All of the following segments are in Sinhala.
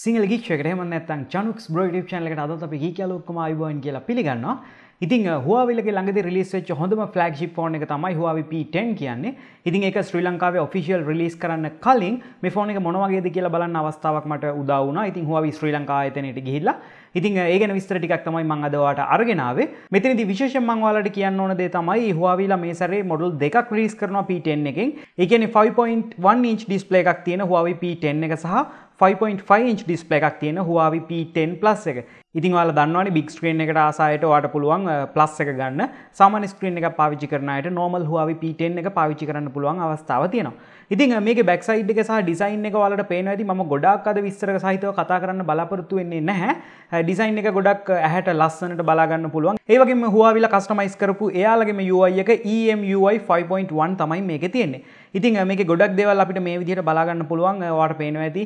සිංහල ගික්ෂක හෙම නැත්තන් චනුක් බ්‍රෝඩ් චනලට අදත් අපි ගී කියලොක්කම අයිබෝන් කියලා පිළිගන්නවා ඉතින් හවාවිලගේ ළඟදි රිලිස් වෙච්ච හොඳම ෆලක්ෂි ෆෝන් එක තමයි හවාවි P10 කියන්නේ ඉතින් ඒක ශ්‍රී ලංකාවේ ඔෆිසිියල් රිලිස් කරන්න කලින් මේ ෆෝන එක මොනවගේද කියලා බලන්න අවස්ථාවක් මට උදවුණ ඉතින් හවාවි ශ්‍රී ලංකා එතනයට ගිහිල්ලා ඉතින් ඒගෙන විස්තර ටිකක් තමයි මං අදවාට අරගෙනාවේ මෙතනදි විශේෂ මංවාලට කියන්න ඕන දේ තමයි හවාවිලා මේ සරේ මොඩල් දෙකක් රිලිස් කරනවා P10 එකෙන් ඒකන 5.1 ඉංච් ඩිස්පලේ එකක් තියෙන හවාවි P10 එක සහ 5.5 ඉංච් ඩිස්පලේ එකක් තියෙන හවාවි P10 ප්ලස් එක ඉතින් වල දන්නවන බික් ස්ක්‍රීන් එකට ආසායට වාට පුළුවන් ප්ලස් එක ගන්න සාමන ස්ක්‍රීන් එක පාවිච්චි කරනයට නොමල් හුවවි පිටෙන් එක පාවිච්චි කරන්න පුළුවන් අවස්ථාව තියෙනවා ඉතින් මේක බැක්සයිඩ් එක සහ ඩිසයින් එක වලට පේන ඇති ම ගොඩක් අද විස්තර සහිතව කතා කරන්න බලාපොරත්තු වෙන්නේ නැහැ ඩිසයින් එක ගොඩක් ඇහැට ලස්සනට බලාගන්න පුළුවන් ඒවගේ හවාවිල කස්ටමයිස් කරපු එයාලගේම UI එක EMUI 5.1 තමයි මේක තියෙන්නේ ඉතින් මේක ගොඩක් දෙවල් අපිට මේ විදිහට බලාගන්න පුළුවන් වාට පේනවා ඇති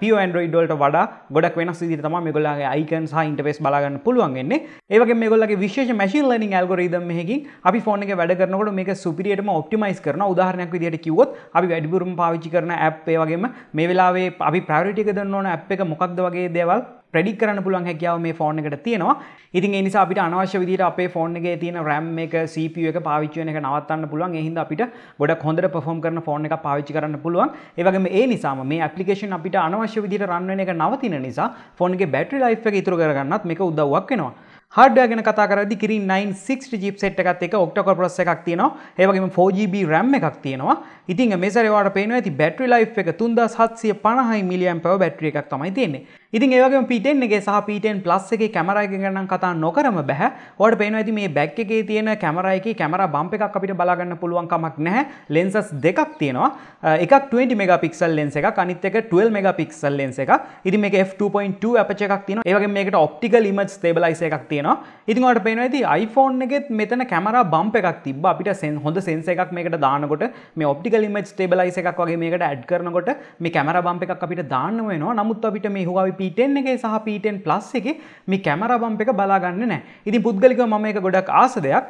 පියෝ ඇන්ඩරෝයිඩ් වලට වඩා ගොඩක් වෙනස් විදිහට තමයි මේගොල්ලන්ගේ icon සහ interface බලාගන්න පුළුවන් වෙන්නේ. ඒ වගේම මේගොල්ලන්ගේ විශේෂ machine learning algorithm එකකින් අපි ෆෝන් එකේ වැඩ කරනකොට මේක superiorටම optimize කරනවා. උදාහරණයක් විදිහට කිව්වොත් අපි වැඩිපුරම පාවිච්චි කරන app ඒ වගේම මේ වෙලාවේ අපි priority එක දෙන්න ඕන app එක මොකක්ද වගේ දේවල් ප්‍රඩික් කරන්න පුළුවන් හැකියාව මේ ෆෝන් එකට තියෙනවා ඉතින් එනිසා අපිට අනවශ්‍ය විදිහට අපේ ෆෝන් එකේ තියෙන RAM එක CPU එක පාවිච්චි වෙන එක නවත්තන්න පුළුවන් ඒ හින්දා අපිට ගොඩක් හොඳට perform කරන ෆෝන් එකක් පාවිච්චි කරන්න පුළුවන් ඒ වගේම ඒ නිසාම මේ application අපිට අනවශ්‍ය විදිහට run වෙන එක නවතින නිසා ෆෝන් එකේ battery life එක ඉතුරු කරගන්නත් මේක උදව්වක් වෙනවා හඩ ගැන කතා කරදි කිරි 960 ජිප් සෙට් එකත් එක ඔක්ටකොර් ප්‍රොස් එකක් තියෙනවා ඒ වගේම 4GB RAM එකක් තියෙනවා ඉතින් මේ සැරේ ඔයාලට පේනවා ඇති බැටරි ලයිෆ් එක 3750 mAh බැටරි එකක් තමයි තියෙන්නේ ඉතින් ඒවගේ පිටෙන් එක සහ පිටෙන් ප්ලස් එක කැමරයි ගන්න කතා නොකරම බැහැ ඕට පේන ඇති මේ බැක් එකේ තියෙන කැමරයික කැමර බම්ප එකක් අපිට බලාගන්න පුළුවන්කමක් නැහැ ලෙන්සස් දෙකක් තියෙනවා එකක් 20 මෙගපික්සල් ලෙන්ස එක අනිත් එක 12 මෙගපික්සල් ලෙන්ස එක ඉතින් මේක f2.2 අපච එකක් තියෙනවා ඒ වගේ මේකට ඔප්ටිකල් ඉමේජ් ස්ටේබලයිසර් එකක් තියෙනවා ඉතින් ඔයාලට පේනවා ඇති iPhone එකෙත් මෙතන කැමරා බම්ප් එකක් තිබ්බා අපිට සෙන් හොඳ සෙන්ස එකක් මේකට දානකොට මේ ඔප්ටිකල් ඉමේජ් ස්ටේබලයිසර් එකක් වගේ මේකට ඇඩ් කරනකොට මේ කැමරා බම්ප් එකක් අපිට දාන්න වෙනවා නමුත් අපිට මේ Huawei පීටෙන් එක සහ පීටෙන් ප්ලස් එක මේ කැමර බම්ප එක බලාගන්න නෑ ඉති පුද්ගලික ම එක ගොඩක් ආස දෙයක්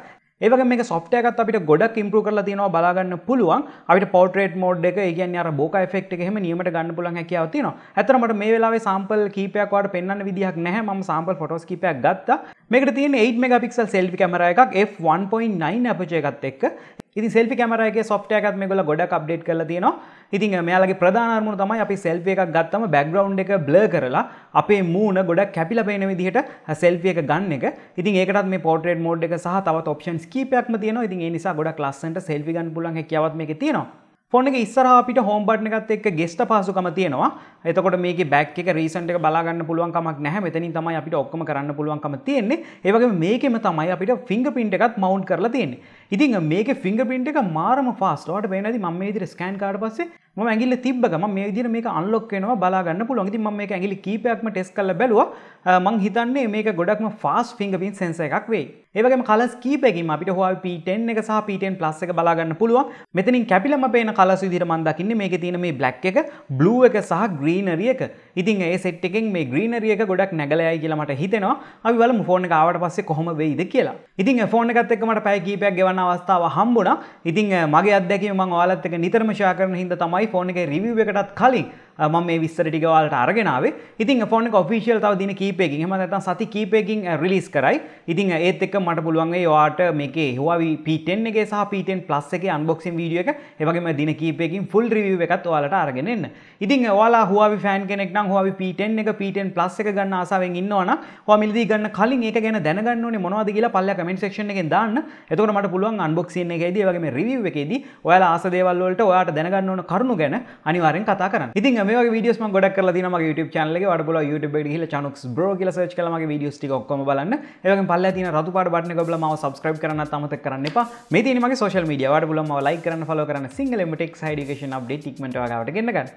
ඒවගේ මේ සොට්ටයකත් අපිට ගොඩක් ඉම්පරු කරල තිනවා බලාගන්න පුළුවන් අපිට පෝට්‍රේට් මෝඩ් එක ගන් අර බෝක ෆෙක්් එක හෙම නියමට ගන්න පුලන් හැකව තින ඇතරමට මේ වෙලාවේ සම්පල් කීපයක්වාට පෙන්න්න විදිහක් නැහැ ම සම්පල් ෆොටස් කීපයක් ගත්ත මේක තින් 8 මෙගපික්සල් සෙල්ි කැමර එකක් F1.9 අපචයගත් එක්ක ඉති සෙල්ි කැමරගේ සොෆ්ටයකත් මේගොල ගොඩක් අප්ඩේට් කල තියෙනවා ඉතින් මෙයාලගේ ප්‍රධානමුණ තමයි අපි සෙල්පිය එකක් ගත්තම බැක්ග්‍රවන්් එක බ්ල කරලා අපේ මූුණ ගොඩක් කැපිල පේන විදිහට සෙල්පිය එක ගන්න එක ඉතින් ඒකට මේ පොටේට මෝඩ් එක සහ තව ඔප්ෂන් කීපයක්ම තියෙන ඉතින් නිසා ගොඩ ලස්සට සෙල්ි ගන්න පුලන් හැකිවත් මේ තියෙනවා ෆොන් එක ඉස්සරහා අපිට හෝම් බටන් එකත් එක්ක ගෙස්ට පහසුකම තියෙනවා. එතකොට මේකේ බෑක් එක රීසන්ට් එක බලා ගන්න පුළුවන් කමක් නැහැ. මෙතනින් තමයි අපිට ඔක්කොම කරන්න පුළුවන්කම තියෙන්නේ. ඒ වගේම මේකෙම තමයි අපිට ෆින්ගර්ප්‍රින්ට් එකත් මවුන්ට් කරලා තියෙන්නේ. ඉතින් මේකේ ෆින්ගර්ප්‍රින්ට් එක මාරම ෆාස්ට්. ඔයාලට පේනවාද මම මේ විදිහට ස්කෑන් කරාට පස්සේ ම ඇගිල තිබ්බගම මේ දින මේ අන්ලොක්කෙනවා බලාගන්න පුළුවන් ඉතින් මම මේක ඇඟිලි කීපයක්ම ටෙස්ට් කරලා බැලුවා මං හිතන්නේ මේක ගොඩක්ම ෆාස්ට් ෆින්ගර්ප්‍රින්ට් සෙන්සර් එකක් වෙයි ඒ වගේම කලර්ස් කීපයකින් අපිට Huawei P10 එක සහ P10 Plus එක බලා ගන්න පුළුවන් මෙතනින් කැපිලම පේන කලර්ස් විදිහට මම දකින්නේ මේකේ තියෙන මේ black එක blue එක සහ greenery එක ඉතින් ඒ සෙට් එකෙන් මේ greenery එක ගොඩක් නැගලා යයි කියලා මට හිතෙනවා අපි බලමු ෆෝන් එක ආවට පස්සේ කොහොම වෙයිද කියලා ඉතින් ෆෝන් එකත් එක්ක මට පැය කීපයක් ගෙවන්න අවස්ථාව හම්බුණා ඉතින් මගේ අත්දැකීම මම ඔයාලත් එක්ක නිතරම ෂෙයා කරන හින්දා තමයි ෆෝන් එක රිවව් එකටත් කලින් මම මේ විස්තර ටිකවලට අරගෙනාවේ ඉතින් ෆෝන් එක ඔෆිෂියල් තව දින කීපයකින් එහෙම නැත්නම් සති කීපයකින් රිලීස් කරයි ඉතින් ඒත් එක්ක මට පුළුවන් වෙයි ඔයාට මේකේ Huawei P10 එකේ සහ P10 Plus එකේ unboxing video එක ඒ වගේම දින කීපයකින් full review එකත් ඔයාලට අරගෙන එන්න. ඉතින් ඔයාලා Huawei fan කෙනෙක් නම් Huawei P10 එක P10 Plus එක ගන්න ආසාවෙන් ඉන්නවා නම් ඔයා මිලදී ගන්න කලින් ඒක ගැන දැනගන්න ඕනේ මොනවද කියලා පල්ලෙහා comment section එකෙන් දාන්න. එතකොට මට පුළුවන් unboxing එකේදී ඒ වගේම review එකේදී ඔයාලා ආස දේවල් වලට ඔයාට දැනගන්න ඕන කරුණු ගැන අනිවාර්යෙන් කතා කරන්න. ඉතින් මේ වීඩියස් ගොඩක් කරලා තියෙනවා මගේ YouTube channel එකේ වඩ බලලා YouTube එකට ගිහිල්ලා Chanux Bro කියලා search කළා මගේ videos ටික ඔක්කොම බලන්න. ඒ වගේම පල්ලේ තියෙන රතු පාට බටන් එක ඔබලා මාව subscribe කරන්නත් අමතක කරන්න එපා. මේ තියෙන මගේ social media වඩ බලලා මාව like කරන්න follow කරන්න single emtek side education update ඉක්මනට වගාවට ගෙන්න ගන්න.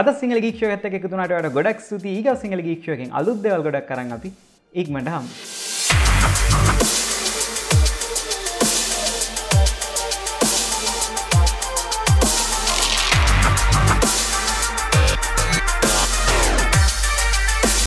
අද single geek show එකත් එක්ක එකතු වුණාට වඩා ගොඩක් ස්තුතියි. ඊගා single geek show එකෙන් අලුත් දේවල් ගොඩක් කරන් අපි ඉක්මනට හමු.